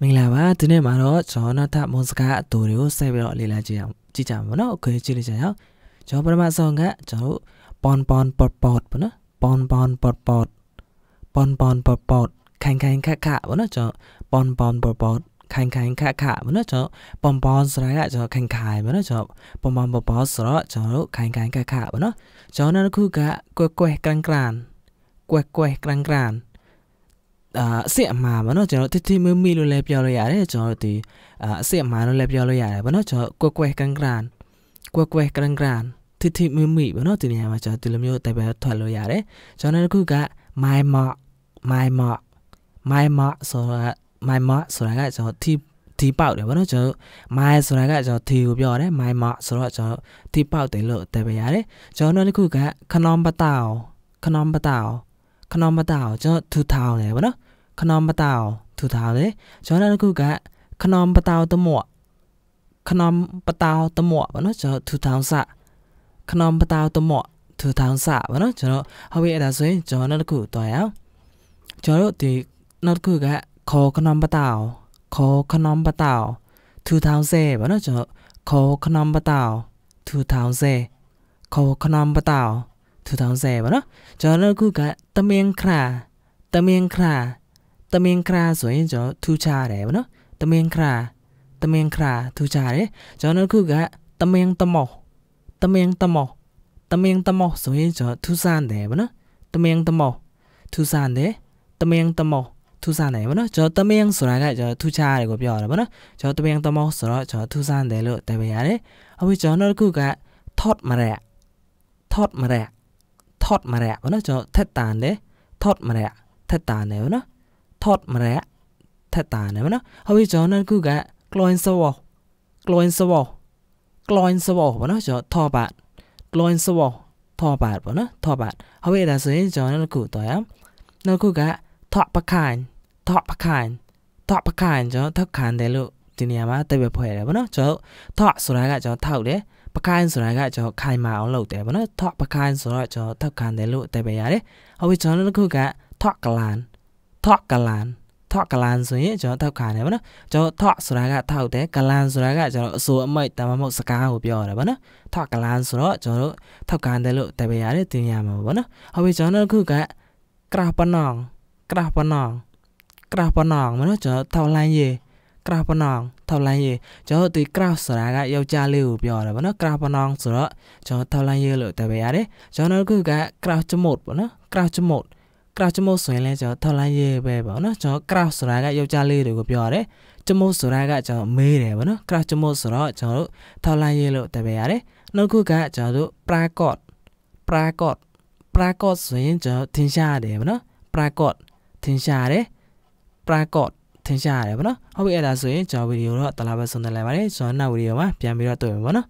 မင်္ဂလာပါဒီနေ့မှာတော့ဂျောနာသမွန်စကားအတူတွေကိုဆက်ပြီးတော့လေ့လာကြည့်အောင်ကြည့်ကြမှာနော်โอเคကြည့်လိုက်ကြရအောင်ကျွန်တော်ပထမဆုံးကကျွန်တော်ပွန်ပွန်ပတ်ပတ်ပေါ့နော်ပွန်ပွန်ပတ်ပတ်ပွန်ပွန်ပတ်ပတ်ခိုင်ခိုင်ခက်ခပေါ့နော်ကျွန်တော်ပွန်ပွန်ပတ်ပတ်ခိုင်ခိုင်ခက်ခပေါ့နော်ကျွန်တော်ပွန်ပွန်ဆိုတာကကျွန်တော်ခိုင်ခိုင်ပေါ့နော်ကျွန်တော်ပွန်ပွန်ပတ်ပတ်ဆိုတော့ကျွန်တော်ခိုင်ခိုင်ခက်ခပေါ့နော်ကျွန်တော်နောက်တစ်ခုကကွဲကွဲကလန်ကလန်ကွဲကွဲကလန်ကလန်အာအစစ်အမှားပေါ့နော်ကျွန်တော်တိတိမမီလို့လည်းပြောလို့ရတယ်ကျွန်တော်တို့ဒီအာအစစ်အမှားလို့လည်းပြောလို့ရတယ်ပေါ့နော်ကျွန်တော်ကွက်ကွက်ကန်ကန်ကွက်ကွက်ကန်ကန်တိတိမမီပေါ့နော်ဒီနေရာမှာကျွန်တော်ဒီလိုမျိုးတိုင်ပယ်ထွက်လို့ရတယ်ကျွန်တော်တို့ခုက my mark my mark my mark ဆိုတာ my mark ဆိုတာကကျွန်တော် t ဒီပေါက်တယ်ဗောနော်ကျွန်တော် my ဆိုတာကကျွန်တော် t ကိုပြောရတယ် my mark ဆိုတော့ကျွန်တော် t ပေါက်တယ်လို့တိုင်ပယ်ရတယ်ကျွန်တော်တို့ခုကခနွန်ပတောခနွန်ပတောခနော်မတာကိုကျွန်တော်2000တယ်ဗောနော်ခနော်မတာကို2000တယ်ကျွန်တော်တို့ကခနော်မတာတမော့ခနော်ပတာတမော့ဗောနော်ကျွန်တော်2000စခနော်ပတာတမော့2000စဗောနော်ကျွန်တော်ဟုတ်ပြီအဲ့ဒါဆိုရင်ကျွန်တော်နောက်တစ်ခုတွားရအောင်ကျွန်တော်တို့ဒီနောက်တစ်ခုကခေါ်ခနော်ပတာခေါ်ခနော်ပတာ2000ဗောနော်ကျွန်တော်ခေါ်ခနော်ပတာ2000ခေါ်ခနော်ပတာ2000 2000吧喏。叫那个个的面卡，的面卡，的面卡，所以叫土茶嘞吧喏。的面卡，的面卡，土茶嘞。叫那个个的面的毛，的面的毛，的面的毛，所以叫土山嘞吧喏。的面的毛，土山嘞，的面的毛。ទូសានដែរបងណាចោតមៀងសរកចោទូចារកបយោបងណាចោតមៀងតមោសរចោទូសានដែរលតែបយ៉ារអវិចោនរគូកថតមរៈថតមរៈทอดมาแระวะเนาะจะเทตานเด้ทอดมาแระเทตานเนยวะเนาะทอดมาแระเทตานเนยวะเนาะเฮาวิจอนั่นคือกะกลอยสวอกลอยสวอกลอยสวอวะเนาะจะทอบาดกลอยสวอทอบาดวะเนาะทอบาดเฮาวิดา่สยจอนั่นกูต่อยอ่ะนั่นคือกะทอดปะคานทอดปะคานทอดปะคานจะทอกคานได้ลูกဒီနေရာမှာတိတ်ပဲဖွဲ့ရတယ်ဗောနော်ကျွန်တော်တို့ thought ဆိုတာကကျွန်တော်ထောက်တယ်ပကိုင်းဆိုတာကကျွန်တော်ခိုင်မာအောင်လုပ်တယ်ဗောနော် thought ပကိုင်းဆိုတော့ကျွန်တော်ထောက်ခံတယ်လို့အတိတ်ပဲရတယ်ဟုတ်ပြီကျွန်တော်တို့ခုက thought ကလန် thought ကလန် thought ကလန်ဆိုရင်ကျွန်တော်ထောက်ခံတယ်ဗောနော်ကျွန်တော် thought ဆိုတာကထောက်တယ်ကလန်ဆိုတာကကျွန်တော်အစိုးအမိတ်တမမဟုတ်စကားကိုပြောရတယ်ဗောနော် thought ကလန်ဆိုတော့ကျွန်တော်တို့ထောက်ခံတယ်လို့အတိတ်ပဲရတယ်ဒီနေရာမှာဗောနော်ဟုတ်ပြီကျွန်တော်တို့ခုကกราปนองกราปนองกราปนองมันว่าจะเท่าไรเย่ក្រៅប៉ុណ្ណងថលៃយេចោទុយក្រៅសរាកយោចាលីវပြောတယ်ဘောနော်ក្រៅប៉ុណ្ណងសរចោថលៃយេလို့តែបែရတယ်ចោនោះគឺកក្រៅចមុតဘောနော်ក្រៅចមុតក្រៅចមុតဆိုရင်လဲចោថលៃយេပဲဘောနော်ចោក្រៅសរាកយោចាលីវတွေကိုပြောရတယ်ចមុតសរាកចោមេးတယ်ဘောနော်ក្រៅចមុតសរចោថលៃយេလို့តែបែရတယ်នោះគឺកចោတို့ប្រាកតប្រាកតប្រាកតဆိုရင်ចោទិនရှားတယ်ဘောနော်ប្រាកតទិនရှားတယ်ប្រាកតထင်ရှားရတယ်ပေါ့နော်ဟုတ်ပြီအဲ့ဒါဆိုရင်ကျွန်တော်ဗီဒီယိုတော့တလားပဲဆုံးသက်လိုက်ပါတယ်ကျွန်တော်နောက်ဗီဒီယိုမှာပြန်ပြီးတော့တွေ့မယ်ပေါ့နော်